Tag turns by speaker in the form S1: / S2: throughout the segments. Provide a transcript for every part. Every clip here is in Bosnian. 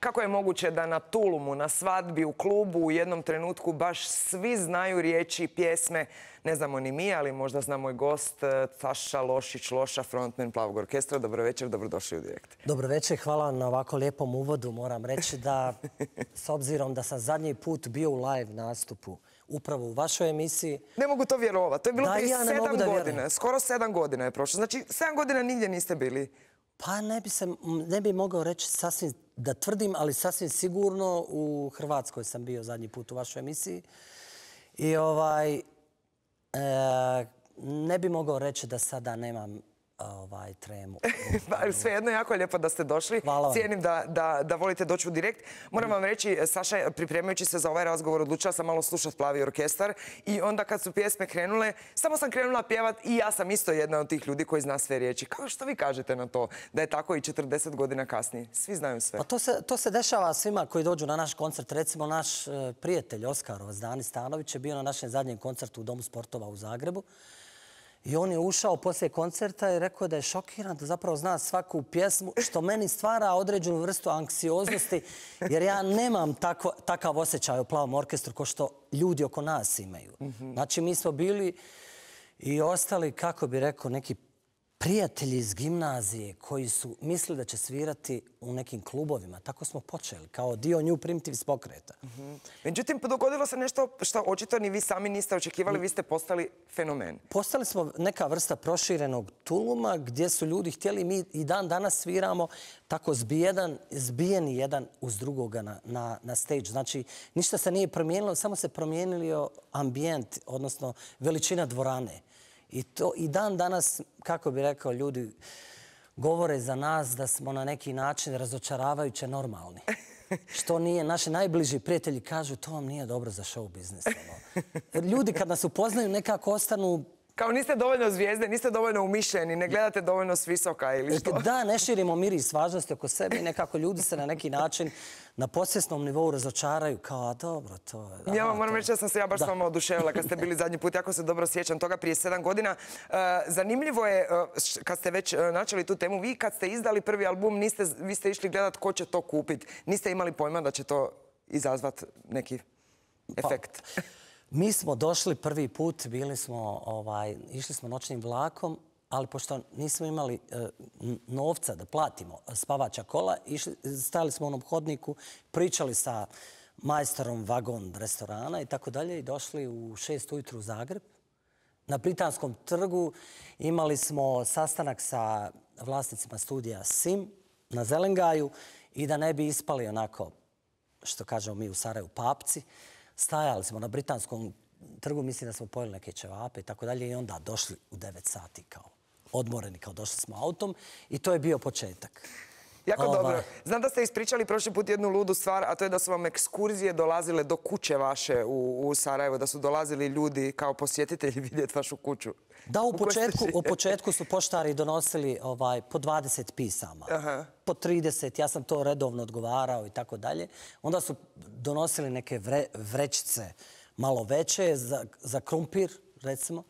S1: Kako je moguće da na tulumu, na svadbi, u klubu u jednom trenutku baš svi znaju riječi i pjesme? Ne znamo ni mi, ali možda zna moj gost Taša e, Lošić, Loša, frontman Plavog orkestra. Dobro večer, dobrodošli u direkt.
S2: Dobro večer, hvala na ovako lijepom uvodu. Moram reći da, s obzirom da sam zadnji put bio u live nastupu, upravo u vašoj emisiji... Ne mogu to vjerovati. To je bilo da, prije sedam ja godina. Vjerujem.
S1: Skoro sedam godina je prošlo. Znači, sedam godina nigdje niste bili. Pa ne bi, se,
S2: ne bi mogao reći sasvim da tvrdim, ali sasvim sigurno u Hrvatskoj sam bio zadnji put u vašoj emisiji. I ovaj, e, ne bi mogao reći da sada nemam
S1: ovaj, tremu. Sve jedno, jako je lijepo da ste došli. Hvala vam. Cijenim da, da, da volite doći u direkt. Moram vam reći, e, Saša, pripremajući se za ovaj razgovor, odlučila sam malo slušati Plavi orkestar i onda kad su pjesme krenule, samo sam krenula pjevat i ja sam isto jedna od tih ljudi koji zna sve riječi. Kako što vi kažete na to da je tako i 40 godina kasnije? Svi znaju sve. Pa
S2: to, se, to se dešava svima koji dođu na naš koncert. Recimo, naš e, prijatelj Oskarov, Zdani Stanović, je bio na našem zadnjem koncertu u Domu sportova u Zagrebu. I on je ušao poslije koncerta i rekao da je šokiran da zapravo zna svaku pjesmu, što meni stvara određenu vrstu anksioznosti, jer ja nemam takav osjećaj u plavom orkestru ko što ljudi oko nas imaju. Mhm. Znači, mi smo bili i ostali, kako bi rekao, neki prijatelji iz gimnazije koji su mislili da će svirati u nekim klubovima. Tako smo počeli, kao dio New Primitives pokreta.
S1: Mhm. Međutim, podogodilo se nešto što očito ni vi sami niste očekivali, vi ste postali fenomen.
S2: Postali smo neka vrsta proširenog tuluma gdje su ljudi htjeli, mi i dan danas sviramo tako zbijeni jedan uz drugoga na stage. Znači, ništa se nije promijenilo, samo se promijenilo ambijent, odnosno veličina dvorane. Znači, I dan danas, kako bi rekao, ljudi govore za nas da smo na neki način razočaravajuće normalni. Što nije, naši najbliži prijatelji kažu, to vam nije dobro za show biznis. Ono. Ljudi kad nas upoznaju nekako ostanu
S1: Kao niste dovoljno zvijezde, niste dovoljno umišljeni, ne gledate dovoljno s visoka ili što? Da,
S2: ne širimo miris važnosti oko sebe i nekako ljudi se na neki način na posjesnom nivou razočaraju kao, a dobro, to
S1: je... Ja vam moram reći da sam se ja baš s vama oduševila kad ste bili zadnji put. Jako se dobro sjećam toga prije sedam godina. Eh, zanimljivo je, eh, kad ste već eh, načali tu temu, vi kad ste izdali prvi album, vi ste išli gledat ko će to kupit. Niste imali pojma da će to izazvat neki pa, efekt. Pa... Mi
S2: smo došli prvi put, bili smo, ovaj, išli smo noćnim vlakom, ali pošto nismo imali e, novca da platimo spavača kola, išli, stali smo u onom hodniku, pričali sa majstorom vagon restorana i tako dalje i došli u šest ujutru u Zagreb. Na Britanskom trgu imali smo sastanak sa vlasnicima studija Sim na Zelengaju i da ne bi ispali onako, što kažemo mi u Sarajevu, papci, stajali smo na britanskom trgu, mislim da smo pojeli neke ćevape i tako dalje i onda došli u 9 sati kao odmoreni, kao došli smo autom i to je bio početak.
S1: Jako ovaj. dobro. Znam da ste ispričali prošli put jednu ludu stvar, a to je da su vam ekskurzije dolazile do kuće vaše u Sarajevo, da su dolazili ljudi kao posjetitelji vidjeti vašu kuću. Da, u
S2: početku su poštari donosili ovaj, po 20 pisama, po 30, ja sam to redovno odgovarao i tako dalje. Onda su donosili neke vrećice malo veće za krumpir, recimo,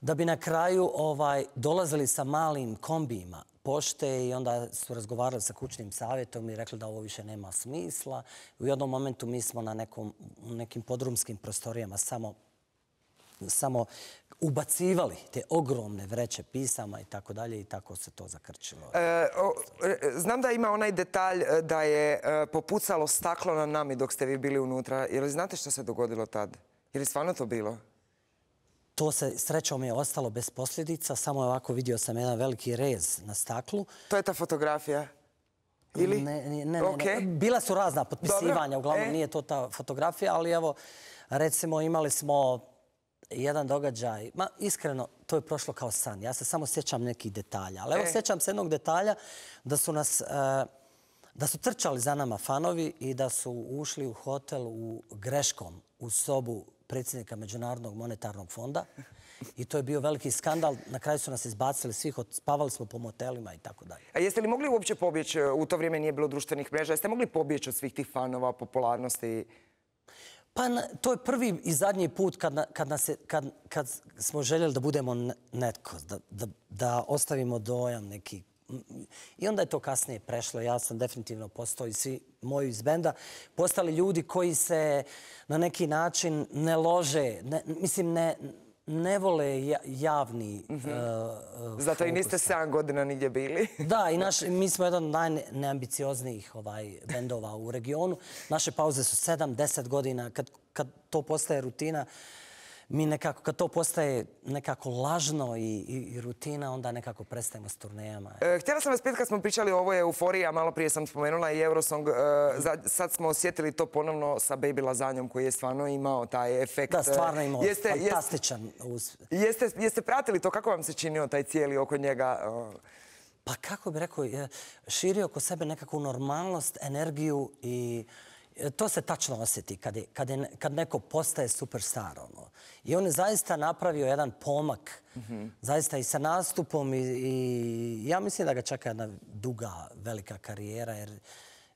S2: da bi na kraju ovaj, dolazili sa malim kombijima pošte i onda su razgovarali sa kućnim savjetom i rekli da ovo više nema smisla. U jednom momentu mi smo na nekim podrumskim prostorijama samo ubacivali te ogromne vreće pisama i tako dalje i tako se to zakrčilo.
S1: E, e, znam da ima onaj detalj e, da je popucalo staklo na nami dok ste vi bili unutra. Je li znate što se dogodilo tada? Je li stvarno to bilo? Ne.
S2: To se srećom je ostalo bez posljedica, samo ovako vidio sam jedan veliki rez na staklu.
S1: To je ta fotografija? Ili? Ne, ne, ne. ne, ne.
S2: Bila su razna potpisivanja, uglavnom e. nije to ta fotografija, ali evo, recimo imali smo jedan događaj. Ma, iskreno, to je prošlo kao san. Ja se samo sjećam nekih detalja. Ali evo e. sjećam se jednog detalja da su nas... E, da su trčali za nama fanovi i da su ušli u hotel u Greškom, u sobu predsjednika Međunarodnog monetarnog fonda i to je bio veliki skandal. Na kraju su nas izbacili svih, spavali smo po motelima
S1: i tako dalje. A jeste li mogli uopće pobjeć, u to vrijeme nije bilo društvenih mreža, jeste mogli pobjeć od svih tih fanova, popularnosti? Pa to je prvi i zadnji put
S2: kad smo željeli da budemo netko, da ostavimo dojam nekih I onda je to kasnije prešlo. Ja sam definitivno postao i svi moji iz benda. Postali ljudi koji se na neki način ne lože. Ne, mislim, ne, ne vole javni... Mm -hmm.
S1: uh, Zato i niste 7 godina nigdje bili.
S2: da, i naš, mi smo jedan od najneambicioznijih ovaj, bendova u regionu. Naše pauze su 7-10 godina. Kad, kad to postaje rutina, uh, mi nekako, kad to postaje nekako lažno i, i, i rutina, onda nekako prestajemo s turnejama.
S1: E, htjela sam vas pitati, kad smo pričali o ovoj euforiji, a malo prije sam spomenula i Eurosong, e, sad smo osjetili to ponovno sa Baby Lazanjom koji je stvarno imao taj efekt. Da, stvarno imao jeste, fantastičan uspjeh. Jeste, jeste pratili to? Kako vam se činio taj cijeli oko njega? Pa kako bi rekao,
S2: širio oko sebe nekakvu normalnost, energiju i... E, to se tačno osjeti kad, je, kad, je, kad neko postaje superstar. Ono. I on je zaista napravio jedan pomak, mm -hmm. zaista i sa nastupom. I, I ja mislim da ga čeka jedna duga, velika karijera. Jer,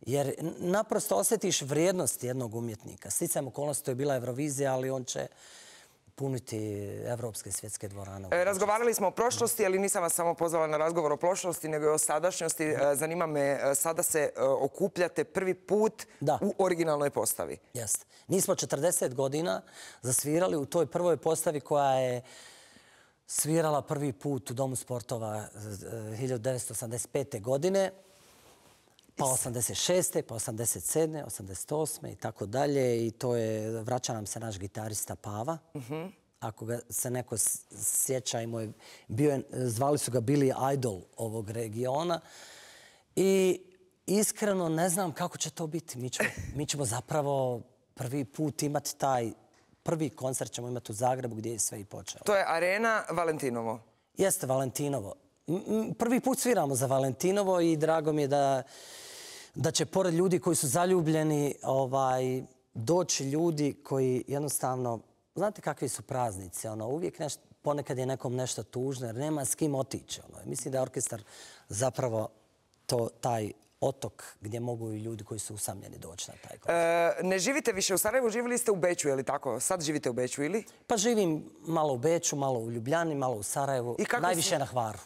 S2: jer naprosto osjetiš vrijednost jednog umjetnika. Sticam okolnosti, to je bila Eurovizija, ali on će... Uh, puniti evropske i svjetske dvorane.
S1: E, razgovarali smo o prošlosti, ali nisam vas samo pozvala na razgovor o prošlosti, nego i o sadašnjosti. E, zanima me, e, sada se okupljate prvi put u originalnoj postavi. Jeste. Nismo 40 godina zasvirali
S2: u toj prvoj postavi koja je svirala prvi put u Domu sportova 1985. godine. Pa 86. pa 87. 88. i tako dalje. I to je, vraća nam se naš gitarista Pava. Mhm. Ako ga se neko sjeća i moj, zvali su ga Billy Idol ovog regiona. I iskreno ne znam kako će to biti. Mi ćemo zapravo prvi put imati taj, prvi koncert ćemo imati u Zagrebu gdje je sve i počelo.
S1: To je Arena Valentinovo?
S2: Jeste, Valentinovo prvi put sviramo za Valentinovo i drago mi je da, da će pored ljudi koji su zaljubljeni ovaj, doći ljudi koji jednostavno... Znate kakvi su praznici? Ono, uvijek nešto, ponekad je nekom nešto tužno jer nema s kim otići. Ono. Mislim da je orkestar zapravo to, taj otok gdje mogu i ljudi koji su usamljeni doći na taj
S1: koncert. E, ne živite više u Sarajevu, živjeli ste u Beću, je li tako? Sad živite u Beću ili? Pa živim malo u Beću, malo u Ljubljani, malo u Sarajevu, najviše si... na Hvaru.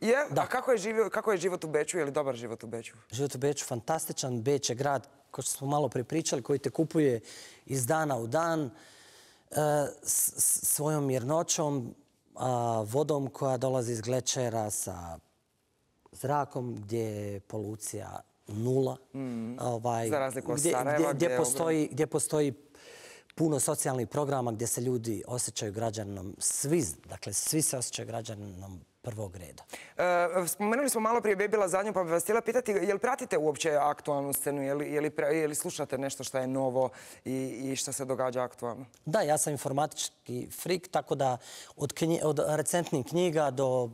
S1: Je? Da. A kako je, živio, kako je život u Beću? Je li dobar život u Beću?
S2: Život u Beću, fantastičan. Beć je grad, kao što smo malo prepričali, koji te kupuje iz dana u dan e, s, s svojom mirnoćom, a, vodom koja dolazi iz glečera sa zrakom gdje je polucija nula. Mm. Ovaj, Za razliku od Sarajeva. Gdje, gdje, gdje, gdje, postoji, gdje postoji puno socijalnih programa gdje se ljudi osjećaju građanom, svi, dakle, svi se osjećaju građanom prvog reda.
S1: E, spomenuli smo malo prije Bebila zadnju, pa bi vas htjela pitati, je li pratite uopće aktualnu scenu, je li slušate nešto što je novo i što se događa aktualno?
S2: Da, ja sam informatički frik, tako da od recentnih knjiga do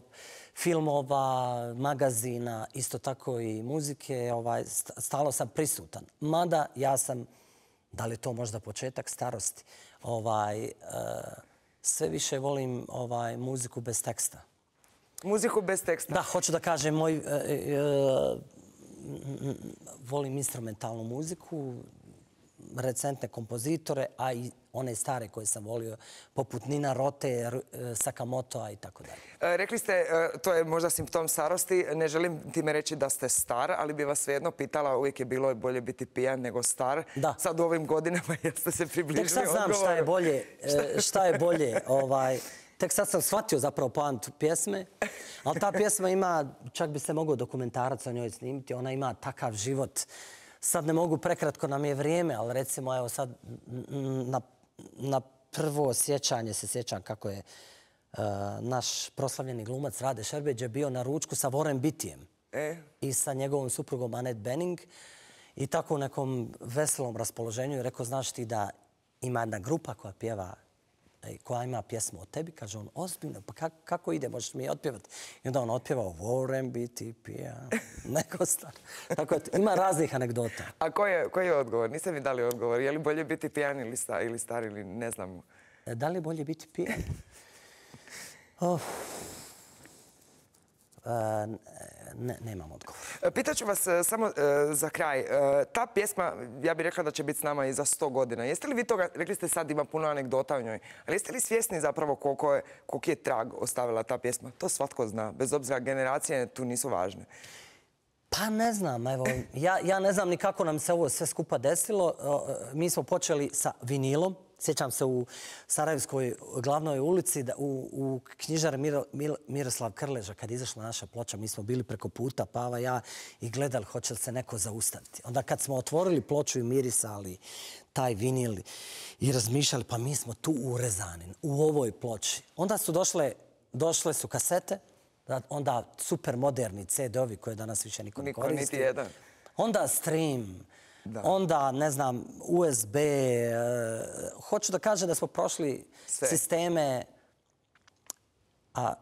S2: filmova, magazina, isto tako i muzike, ovaj, stalo sam prisutan. Mada ja sam prisutan da li je to možda početak starosti, ovaj, e, sve više volim ovaj, muziku bez teksta.
S1: Muziku bez teksta? Da,
S2: hoću da kažem, moj, e, e, volim instrumentalnu muziku, recentne kompozitore, a i one stare koje sam volio, poput Nina Rote, e, Sakamotoa i tako
S1: dalje. E, rekli ste, e, to je možda simptom starosti, ne želim time reći da ste star, ali bi vas svejedno pitala, uvijek je bilo bolje biti pijan nego star. Da. Sad u ovim godinama jeste se približili odgovoru. Tek sad znam šta je bolje,
S2: šta je bolje, ovaj... Tek sad sam shvatio zapravo poant pjesme, ali ta pjesma ima, čak bi se mogao dokumentarac o njoj snimiti, ona ima takav život, Sad ne mogu, prekratko nam je vrijeme, ali recimo evo sad na prvo sjećanje se sjećam kako je e, naš proslavljeni glumac Rade Šerbeđe bio na ručku sa Warren Bittijem e. i sa njegovom suprugom Annette Benning i tako u nekom veselom raspoloženju je rekao, znaš ti da ima jedna grupa koja pjeva E, koja ima pjesmu o tebi, kaže on, ozbiljno, pa kako ide, možeš mi je otpjevati? I onda on otpjeva o Warren BTP, neko star. Tako je, ima raznih anegdota.
S1: A koji je odgovor? Niste mi dali odgovor. Je li bolje biti pijan ili star ili ne znam? E, da
S2: li je bolje biti pijan? Oh. E, nemam odgovor.
S1: E, pitaću vas e, samo e, za kraj. Ta pjesma, ja bih rekla da će biti s nama i za sto godina. Jeste li vi toga, rekli ste sad ima puno anegdota o njoj, ali jeste li svjesni zapravo koliko je trag ostavila ta pjesma? To svatko zna, bez obzira generacije tu nisu važne.
S2: Pa ne znam, evo, ja ne znam ni kako nam se ovo sve skupa desilo. Mi smo počeli sa vinilom, sjećam se u Sarajevskoj glavnoj ulici, u knjižara Miroslav Krleža, kad izašla naša ploča, mi smo bili preko puta, Pava i ja, i gledali hoće li se neko zaustaviti. Onda kad smo otvorili ploču i mirisali taj vinil i razmišljali, pa mi smo tu urezani, u ovoj ploči. Onda su došle kasete, onda super moderni CD-ovi koje danas više niko ne koristi. Niko niti jedan. Onda stream... Niko niti jedan onda, ne znam, USB. E, hoću da kažem da smo prošli sisteme, a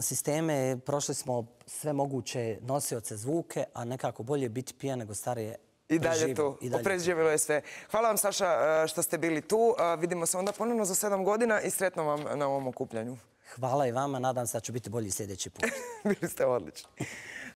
S2: sisteme, prošli smo sve moguće nosioce zvuke, a nekako bolje biti pijan nego starije. I dalje tu.
S1: Opređivilo je sve. Hvala vam, Saša, e, što ste bili tu. E, vidimo se onda ponovno za sedam godina i sretno vam na ovom okupljanju.
S2: Hvala i vama. Nadam se da ću biti bolji sljedeći put. Bili ste odlični.